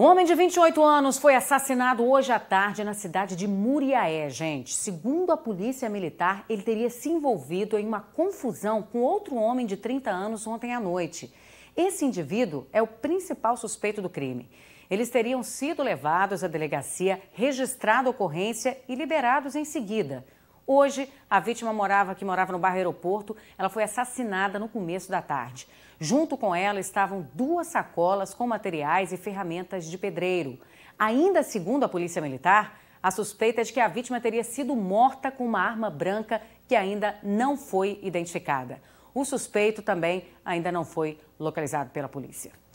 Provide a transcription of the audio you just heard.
Um homem de 28 anos foi assassinado hoje à tarde na cidade de Muriaé, gente. Segundo a polícia militar, ele teria se envolvido em uma confusão com outro homem de 30 anos ontem à noite. Esse indivíduo é o principal suspeito do crime. Eles teriam sido levados à delegacia, registrado a ocorrência e liberados em seguida. Hoje, a vítima morava que morava no bairro Aeroporto, ela foi assassinada no começo da tarde. Junto com ela estavam duas sacolas com materiais e ferramentas de pedreiro. Ainda segundo a Polícia Militar, a suspeita é de que a vítima teria sido morta com uma arma branca que ainda não foi identificada. O suspeito também ainda não foi localizado pela polícia.